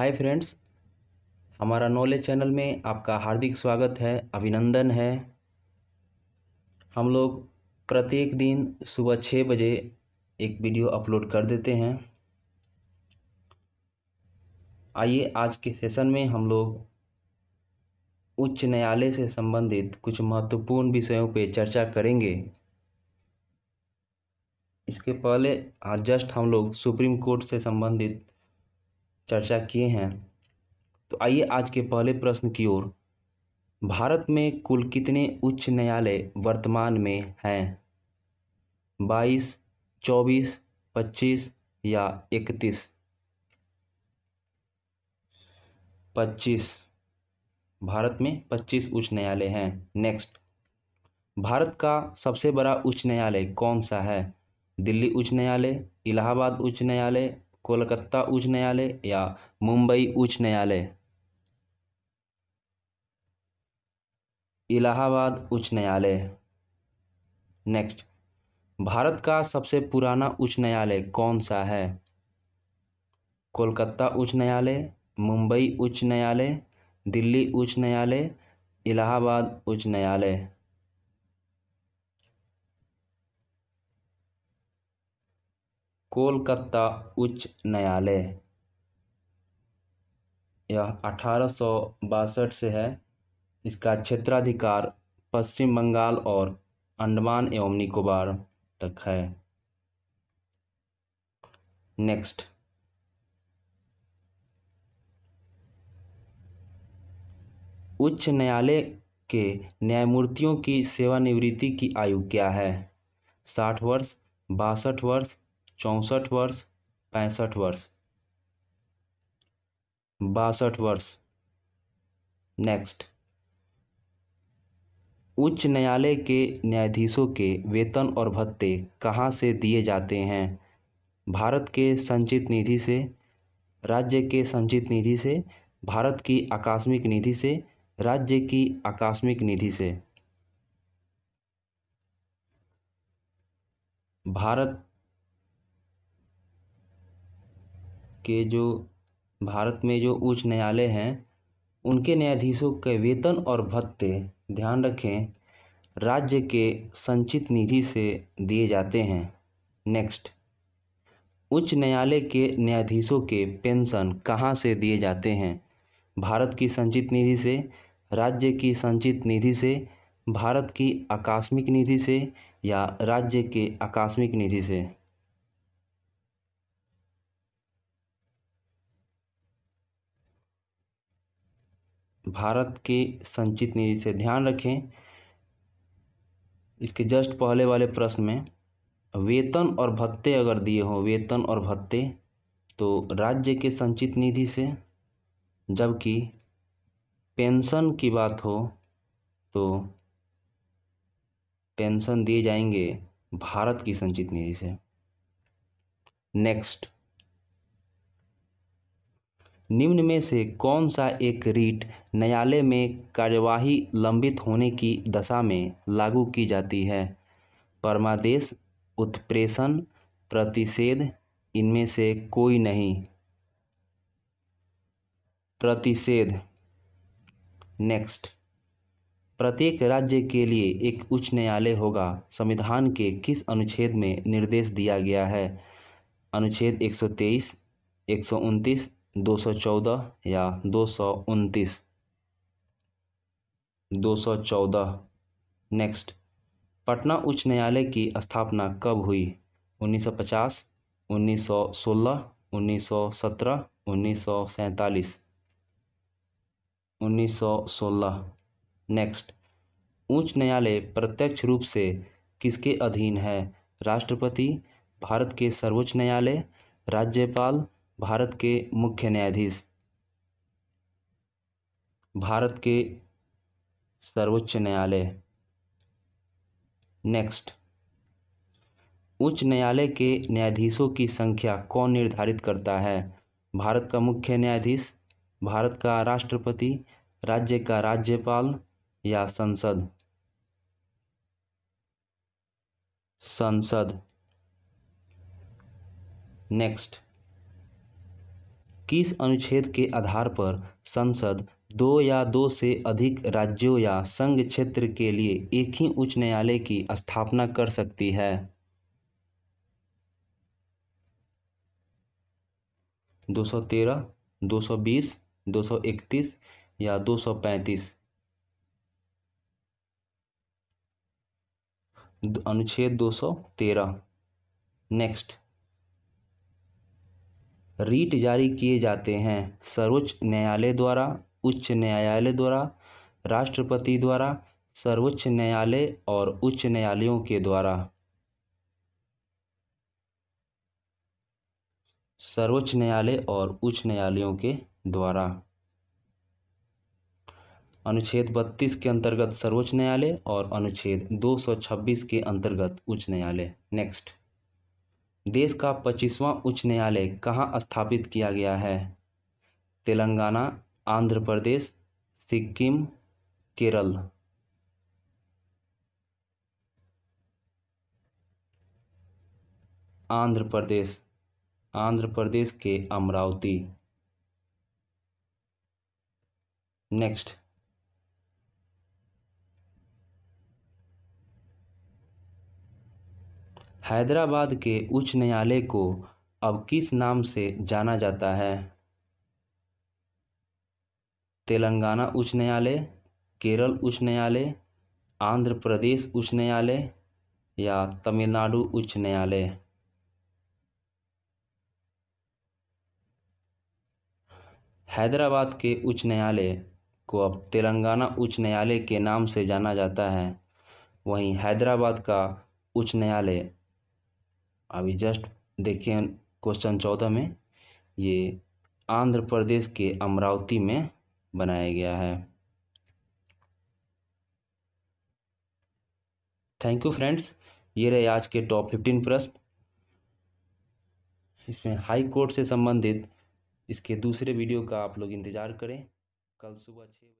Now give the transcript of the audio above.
हाय friends हमारा knowledge channel में आपका हार्दिक स्वागत है अभिनंदन है हम लोग प्रत्येक दिन सुबह छः बजे एक वीडियो अपलोड कर देते हैं आइए आज के सेशन में हम लोग उच्च न्यायालय से संबंधित कुछ महत्वपूर्ण विषयों पर चर्चा करेंगे इसके पहले आज जस्ट हम लोग सुप्रीम कोर्ट से संबंधित चर्चा किए हैं तो आइए आज के पहले प्रश्न की ओर भारत में कुल कितने उच्च न्यायालय वर्तमान में हैं बाईस चौबीस पच्चीस या इकतीस पच्चीस भारत में पच्चीस उच्च न्यायालय हैं नेक्स्ट भारत का सबसे बड़ा उच्च न्यायालय कौन सा है दिल्ली उच्च न्यायालय इलाहाबाद उच्च न्यायालय कोलकाता उच्च न्यायालय या मुंबई उच्च न्यायालय इलाहाबाद उच्च न्यायालय नेक्स्ट भारत का सबसे पुराना उच्च न्यायालय कौन सा है कोलकाता उच्च न्यायालय मुंबई उच्च न्यायालय दिल्ली उच्च न्यायालय इलाहाबाद उच्च न्यायालय कोलकाता उच्च न्यायालय यह अठारह सौ बासठ से है इसका क्षेत्राधिकार पश्चिम बंगाल और अंडमान एवं निकोबार तक है नेक्स्ट उच्च न्यायालय के न्यायमूर्तियों की सेवानिवृत्ति की आयु क्या है साठ वर्ष बासठ वर्ष चौसठ वर्ष पैंसठ वर्ष बासठ वर्ष नेक्स्ट उच्च न्यायालय के न्यायाधीशों के वेतन और भत्ते कहाँ से दिए जाते हैं भारत के संचित निधि से राज्य के संचित निधि से भारत की आकस्मिक निधि से राज्य की आकस्मिक निधि से भारत के जो भारत में जो उच्च न्यायालय हैं उनके न्यायाधीशों के वेतन और भत्ते ध्यान रखें राज्य के संचित निधि से दिए जाते हैं नेक्स्ट उच्च न्यायालय के न्यायाधीशों के पेंशन कहाँ से दिए जाते हैं भारत की संचित निधि से राज्य की संचित निधि से भारत की आकस्मिक निधि से या राज्य के आकस्मिक निधि से भारत के संचित निधि से ध्यान रखें इसके जस्ट पहले वाले प्रश्न में वेतन और भत्ते अगर दिए हों वेतन और भत्ते तो राज्य के संचित निधि से जबकि पेंशन की बात हो तो पेंशन दिए जाएंगे भारत की संचित निधि से नेक्स्ट निम्न में से कौन सा एक रीट न्यायालय में कार्यवाही लंबित होने की दशा में लागू की जाती है परमादेश उत्प्रेषण प्रतिषेध इनमें से कोई नहीं प्रतिषेध नेक्स्ट प्रत्येक राज्य के लिए एक उच्च न्यायालय होगा संविधान के किस अनुच्छेद में निर्देश दिया गया है अनुच्छेद 123, 129, दो सौ चौदह या दो सौ उनतीस दो सौ चौदह नेक्स्ट पटना उच्च न्यायालय की स्थापना कब हुई 1950, 1916, 1917, 1947, 1916 नेक्स्ट उच्च न्यायालय प्रत्यक्ष रूप से किसके अधीन है राष्ट्रपति भारत के सर्वोच्च न्यायालय राज्यपाल भारत के मुख्य न्यायाधीश भारत के सर्वोच्च न्यायालय नेक्स्ट उच्च न्यायालय के न्यायाधीशों की संख्या कौन निर्धारित करता है भारत का मुख्य न्यायाधीश भारत का राष्ट्रपति राज्य का राज्यपाल या संसद संसद नेक्स्ट किस अनुच्छेद के आधार पर संसद दो या दो से अधिक राज्यों या संघ क्षेत्र के लिए एक ही उच्च न्यायालय की स्थापना कर सकती है दो सौ तेरह दो सौ बीस दो सौ इकतीस या दो सौ पैंतीस अनुच्छेद दो सौ तेरह नेक्स्ट रीट जारी किए जाते हैं सर्वोच्च न्यायालय द्वारा उच्च न्यायालय द्वारा राष्ट्रपति द्वारा सर्वोच्च न्यायालय और उच्च न्यायालयों के द्वारा सर्वोच्च न्यायालय और उच्च न्यायालयों के द्वारा अनुच्छेद 32 के अंतर्गत सर्वोच्च न्यायालय और अनुच्छेद 226 के अंतर्गत उच्च न्यायालय नेक्स्ट देश का पच्चीसवां उच्च न्यायालय कहाँ स्थापित किया गया है तेलंगाना आंध्र प्रदेश सिक्किम केरल आंध्र प्रदेश आंध्र प्रदेश के अमरावती नेक्स्ट हैदराबाद के उच्च न्यायालय को अब किस नाम से जाना जाता है तेलंगाना उच्च न्यायालय केरल उच्च न्यायालय आंध्र प्रदेश उच्च न्यायालय या तमिलनाडु उच्च न्यायालय हैदराबाद के उच्च न्यायालय को अब तेलंगाना उच्च न्यायालय के नाम से जाना जाता है वहीं हैदराबाद का उच्च न्यायालय अभी जस्ट देखिए क्वेश्चन चौदह में ये आंध्र प्रदेश के अमरावती में बनाया गया है थैंक यू फ्रेंड्स ये रहे आज के टॉप फिफ्टीन प्रश्न इसमें हाई कोर्ट से संबंधित इसके दूसरे वीडियो का आप लोग इंतज़ार करें कल सुबह छः